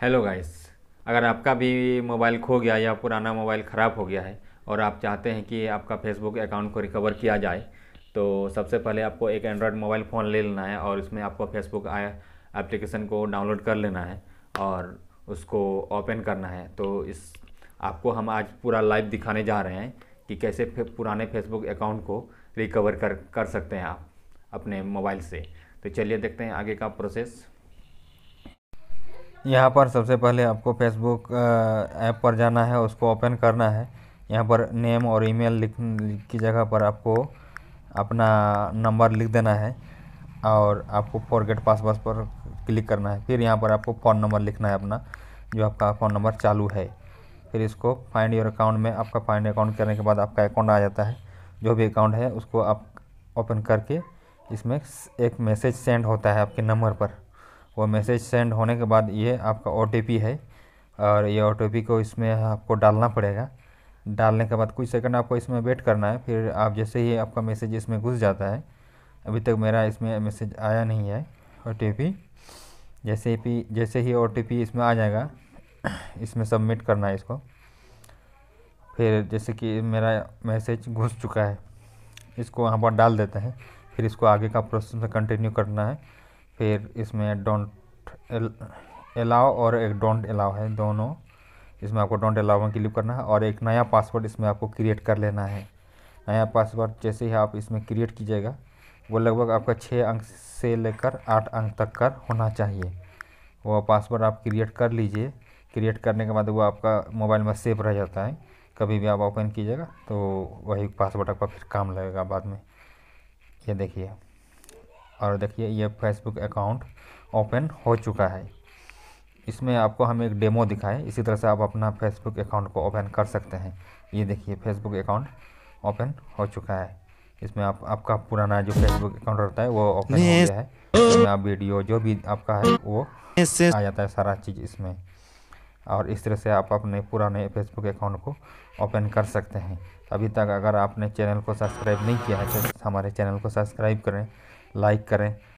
hello guys अगर आपका भी मोबाइल खो गया या पुराना मोबाइल ख़राब हो गया है और आप चाहते हैं कि आपका फेसबुक अकाउंट को रिकवर किया जाए तो सबसे पहले आपको एक एंड्रॉयड मोबाइल फ़ोन ले लेना है और इसमें आपको फेसबुक एप्लीकेशन को डाउनलोड कर लेना है और उसको ओपन करना है तो इस आपको हम आज पूरा लाइव दिखाने जा रहे हैं कि कैसे पुराने फेसबुक अकाउंट को रिकवर कर कर सकते हैं आप अपने मोबाइल से तो चलिए देखते हैं आगे का प्रोसेस यहाँ पर सबसे पहले आपको फेसबुक ऐप पर जाना है उसको ओपन करना है यहाँ पर नेम और ईमेल लिख की जगह पर आपको अपना नंबर लिख देना है और आपको फॉरगेट पासवर्ड पर क्लिक करना है फिर यहाँ पर आपको फ़ोन नंबर लिखना है अपना जो आपका फ़ोन नंबर चालू है फिर इसको फाइंड योर अकाउंट में आपका फाइंड अकाउंट करने के बाद आपका अकाउंट आ जाता है जो भी अकाउंट है उसको आप ओपन करके इसमें एक मैसेज सेंड होता है आपके नंबर पर वो मैसेज सेंड होने के बाद ये आपका ओ है और ये ओ को इसमें आपको डालना पड़ेगा डालने के बाद कुछ सेकंड आपको इसमें वेट करना है फिर आप जैसे ही आपका मैसेज इसमें घुस जाता है अभी तक मेरा इसमें मैसेज आया नहीं है ओ जैसे ही जैसे ही ओ इसमें आ जाएगा इसमें सबमिट करना है इसको फिर जैसे कि मेरा मैसेज घुस चुका है इसको वहाँ पर डाल देते हैं फिर इसको आगे का प्रोसेस में कंटिन्यू करना है फिर इसमें डोंट अलाउ और एक डोंट अलाउ है दोनों इसमें आपको डोंट अलाउ में क्लिक करना है और एक नया पासवर्ड इसमें आपको क्रिएट कर लेना है नया पासवर्ड जैसे ही आप इसमें क्रिएट कीजिएगा वो लगभग आपका छः अंक से लेकर आठ अंक तक का होना चाहिए वो पासवर्ड आप क्रिएट कर लीजिए क्रिएट करने के बाद वो आपका मोबाइल में सेफ रह जाता है कभी भी आप ओपन कीजिएगा तो वही पासवर्ड आपका फिर काम लगेगा बाद में ये देखिए और देखिए ये फेसबुक अकाउंट ओपन हो चुका है इसमें आपको हम एक डेमो दिखाए इसी तरह से आप अपना फेसबुक अकाउंट को ओपन कर सकते हैं ये देखिए फेसबुक अकाउंट ओपन हो चुका है इसमें आप आपका पुराना जो फेसबुक अकाउंट रहता है वो ओपन हो गया है इसमें आप वीडियो जो भी आपका है वो आ जाता है सारा चीज़ इसमें और इस तरह से आप अपने पुराने फेसबुक अकाउंट को ओपन कर सकते हैं अभी तक अगर आपने चैनल को सब्सक्राइब नहीं किया है तो हमारे चैनल को सब्सक्राइब करें लाइक करें